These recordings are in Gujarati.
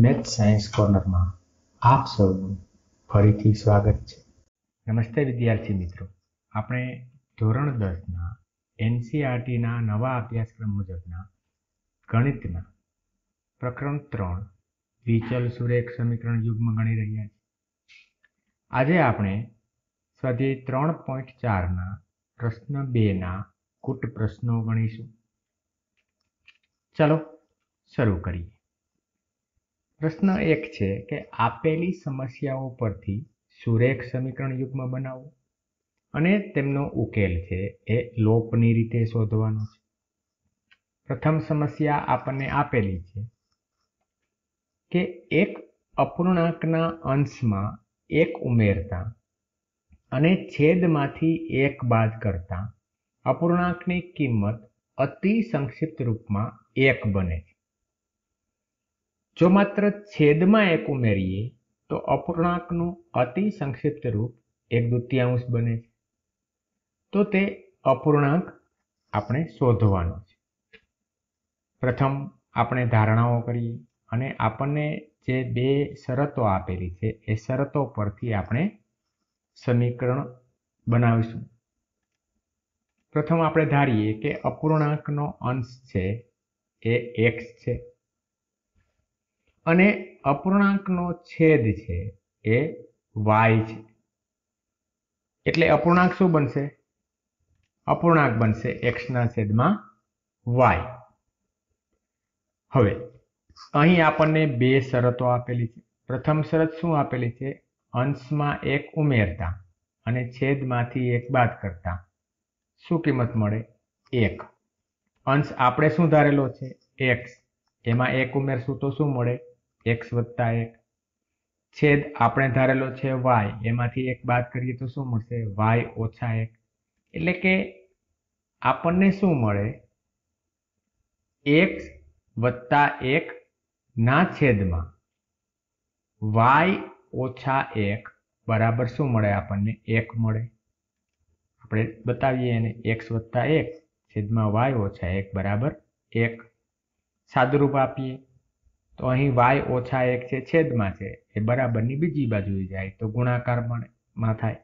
મેથ સાયન્સ કોર્નરમાં આપ સૌનું ફરીથી સ્વાગત છે નમસ્તે વિદ્યાર્થી મિત્રો આપણે ધોરણ દસના એનસીઆરટીના નવા અભ્યાસક્રમ મુજબના ગણિતના પ્રકરણ ત્રણ દ્વિચલ સુરેખ સમીકરણ યુગમાં ગણી રહ્યા છીએ આજે આપણે સ્વાધ્યાય ત્રણ પોઈન્ટ ચારના પ્રશ્ન બેના કૂટ પ્રશ્નો ગણીશું ચાલો શરૂ કરીએ પ્રશ્ન એક છે કે આપેલી સમસ્યાઓ પરથી સુરેખ સમીકરણ યુગ્મ બનાવો અને તેમનો ઉકેલ છે એ લોપની રીતે શોધવાનો છે પ્રથમ સમસ્યા આપણને આપેલી છે કે એક અપૂર્ણાંકના અંશમાં એક ઉમેરતા અને છેદમાંથી એક બાદ કરતા અપૂર્ણાંકની કિંમત અતિ સંક્ષિપ્ત રૂપમાં એક બને છે જો માત્ર છેદમાં એક ઉમેરીએ તો અપૂર્ણાંકનું અતિ સંક્ષિપ્ત રૂપ એક દ્વિતીયાંશ બને છે તો તે અપૂર્ણાંક આપણે શોધવાનો છે પ્રથમ આપણે ધારણાઓ કરીએ અને આપણને જે બે શરતો આપેલી છે એ શરતો પરથી આપણે સમીકરણ બનાવીશું પ્રથમ આપણે ધારીએ કે અપૂર્ણાંકનો અંશ છે એ એક્સ છે અને અપૂર્ણાંકનો છેદ છે એ વાય છે એટલે અપૂર્ણાંક શું બનશે અપૂર્ણાંક બનશે એક્સના છેદમાં વાય હવે અહીં આપણને બે શરતો આપેલી છે પ્રથમ શરત શું આપેલી છે અંશમાં એક ઉમેરતા અને છેદમાંથી એક બાદ કરતા શું કિંમત મળે એક અંશ આપણે શું ધારેલો છે એક્સ એમાં એક ઉમેરશું તો શું મળે એક્સ વત્તા એક છેદ આપણે ધારેલો છે વાય એમાંથી એક બાદ કરીએ તો શું મળશે વાય ઓછા એક એટલે કે આપણને શું મળે એક્સ વત્તા એક ના છેદમાં વાય ઓછા એક બરાબર શું મળે આપણને એક મળે આપણે બતાવીએ એને એક્સ વત્તા એક છેદમાં વાય ઓછા એક બરાબર એક સાદુરૂપ આપીએ તો અહીં વાય ઓછા એક છે છેદમાં છે એ બરાબરની બીજી બાજુએ જાય તો ગુણાકાર પણમાં થાય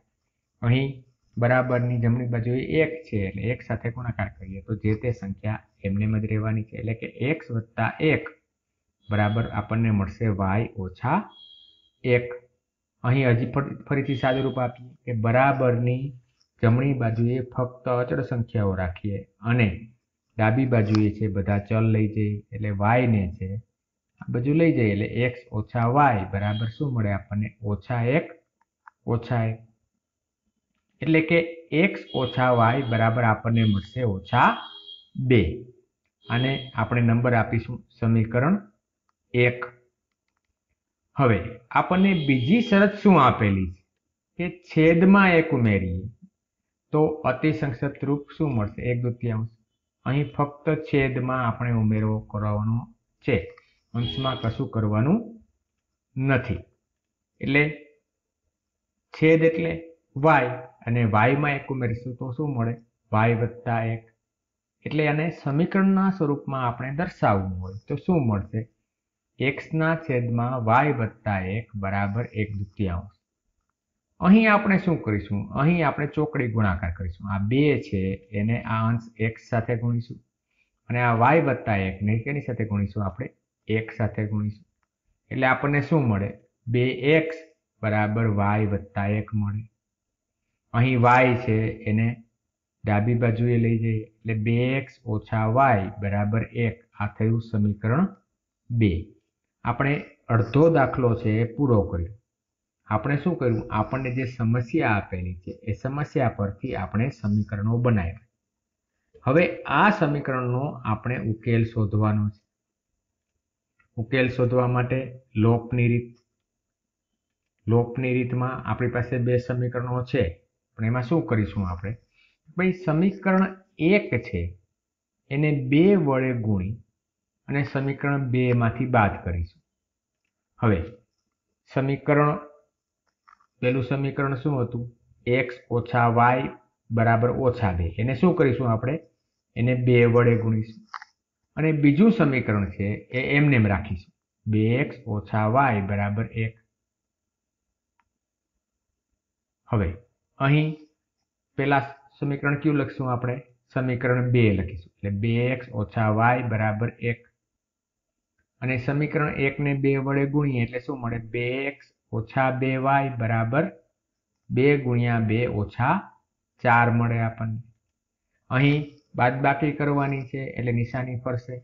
અહીં બરાબરની જમણી બાજુએ એક છે એટલે એક સાથે ગુણાકાર કરીએ તો જે તે સંખ્યા એમને જ રહેવાની છે એટલે કે એક્સ વત્તા એક બરાબર આપણને મળશે વાય ઓછા એક અહીં હજી ફરીથી સાદુરૂપ આપીએ કે બરાબરની જમણી બાજુએ ફક્ત અચળ સંખ્યાઓ રાખીએ અને ડાબી બાજુએ છે બધા ચલ લઈ જઈએ એટલે વાયને છે બાજુ લઈ જઈએ એટલે એક્સ ઓછા વાય બરાબર શું મળે આપણને ઓછા એક ઓછા એક એટલે કે એક્સ ઓછા વાય બરાબર આપણને મળશે ઓછા બે અને આપણે નંબર આપીશું સમીકરણ એક હવે આપણને બીજી શરત શું આપેલી છે કે છેદમાં એક ઉમેરીએ તો અતિસંસદ રૂપ શું મળશે એક દ્વિતીયાંશ અહીં ફક્ત છેદમાં આપણે ઉમેરવો કરવાનો છે અંશમાં કશું કરવાનું નથી એટલે છેદ એટલે વાય અને વાયમાં એક ઉમેરીશું તો શું મળે વાય વત્તા એક એટલે આને સમીકરણના સ્વરૂપમાં આપણે દર્શાવવું હોય તો શું મળશે એક્સના છેદમાં વાય વત્તા એક બરાબર એક દૃત્યાંશ અહીં આપણે શું કરીશું અહીં આપણે ચોકડી ગુણાકાર કરીશું આ બે છે એને આ અંશ એક્સ સાથે ગુણીશું અને આ વાય વત્તા એકને કેની સાથે ગુણીશું આપણે એક સાથે ગુણીશું એટલે આપણને શું મળે બે એક્સ બરાબર વાય વત્તા એક મળે અહીં વાય છે એને ડાબી બાજુએ લઈ જઈએ એટલે બે એક્સ ઓછા વાય બરાબર એક આ થયું સમીકરણ બે આપણે અડધો દાખલો છે એ પૂરો કર્યો આપણે શું કર્યું આપણને જે સમસ્યા આપેલી છે એ સમસ્યા પરથી આપણે સમીકરણો બનાવ્યા હવે આ સમીકરણનો આપણે ઉકેલ શોધવાનો છે ઉકેલ શોધવા માટે લોપની રીત લોપની રીતમાં આપણી પાસે બે સમીકરણો છે પણ એમાં શું કરીશું આપણે ભાઈ સમીકરણ એક છે એને બે વડે ગુણી અને સમીકરણ બેમાંથી બાદ કરીશું હવે સમીકરણ પેલું સમીકરણ શું હતું એક્સ ઓછા વાય બરાબર ઓછા બે એને શું કરીશું આપણે એને બે વડે ગુણીશું અને બીજું સમીકરણ છે એ એમને એમ રાખીશું બે એક્સ ઓછા વાય બરાબર એક હવે અહીં પેલા સમીકરણ કયું લખશું આપણે સમીકરણ બે લખીશું એટલે બે એક્સ ઓછા વાય બરાબર એક અને સમીકરણ એક ને બે વડે ગુણીએ એટલે શું મળે બે એક્સ ઓછા બે વાય બરાબર બે ગુણ્યા બે ઓછા ચાર મળે આપણને અહીં બાદ બાકી કરવાની છે એટલે નિશાની ફરશે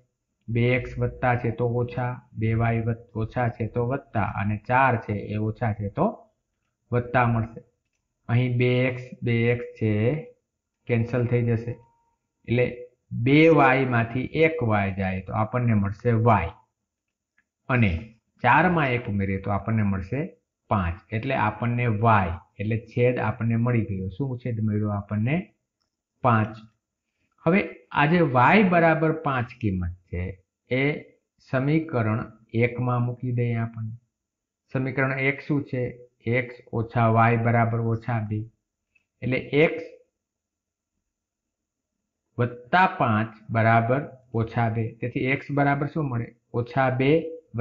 બે એક્સ વત્તા છે તો ઓછા બે વાય ઓછા છે તો વત્તા અને ચાર છે એ ઓછા છે તો વત્તા મળશે અહીં બે એક્સ બે એક્સ છે કેન્સલ થઈ જશે એટલે બે વાયમાંથી એક વાય જાય તો આપણને મળશે વાય અને ચારમાં એક ઉમેરીએ તો આપણને મળશે પાંચ એટલે આપણને વાય એટલે છેદ આપણને મળી ગયો શું છેદ મળ્યો આપણને પાંચ હવે આજે વાય બરાબર પાંચ કિંમત છે એ સમીકરણ એકમાં મૂકી દઈએ આપણને સમીકરણ એક શું છે એક્સ ઓછા વાય બરાબર ઓછા બી એટલે એક્સ વત્તા પાંચ બરાબર ઓછા બે તેથી એક્સ બરાબર શું મળે ઓછા બે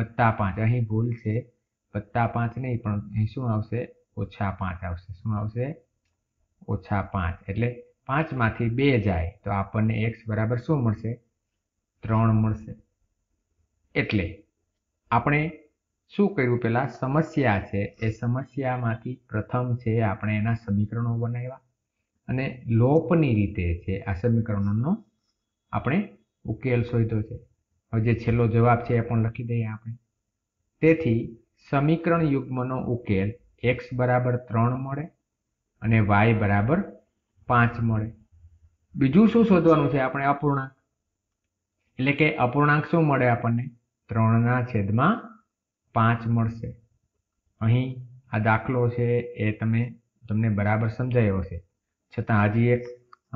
વત્તા પાંચ અહીં ભૂલ છે વત્તા પાંચ નહીં પણ અહીં શું આવશે ઓછા પાંચ આવશે શું આવશે ઓછા પાંચ એટલે પાંચમાંથી બે જાય તો આપણને એક્સ બરાબર શું મળશે ત્રણ મળશે એટલે આપણે શું કર્યું પહેલાં સમસ્યા છે એ સમસ્યામાંથી પ્રથમ છે આપણે એના સમીકરણો બનાવ્યા અને લોપની રીતે છે આ સમીકરણોનો આપણે ઉકેલ શોધ્યો છે હવે જે છેલ્લો જવાબ છે એ પણ લખી દઈએ આપણે તેથી સમીકરણ યુગ્મનો ઉકેલ એક્સ બરાબર ત્રણ મળે અને વાય બરાબર પાંચ મળે બીજું શું શોધવાનું છે આપણે અપૂર્ણાંક એટલે કે અપૂર્ણાંક શું મળે આપણને ત્રણના છેદમાં પાંચ મળશે અહીં આ દાખલો છે એ તમે તમને બરાબર સમજાયો હશે છતાં હજી એક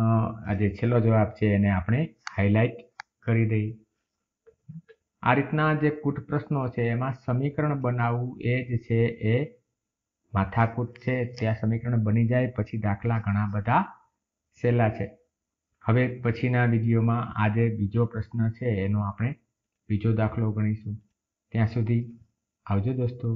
આજે છેલ્લો જવાબ છે એને આપણે હાઇલાઇટ કરી દઈએ આ રીતના જે કૂટ પ્રશ્નો છે એમાં સમીકરણ બનાવવું એ જ છે એ માથાકૂટ છે ત્યાં સમીકરણ બની જાય પછી દાખલા ઘણા બધા સહેલા છે હવે પછીના વિડીયોમાં આજે બીજો પ્રશ્ન છે એનો આપણે બીજો દાખલો ગણીશું ત્યાં સુધી આવજો દોસ્તો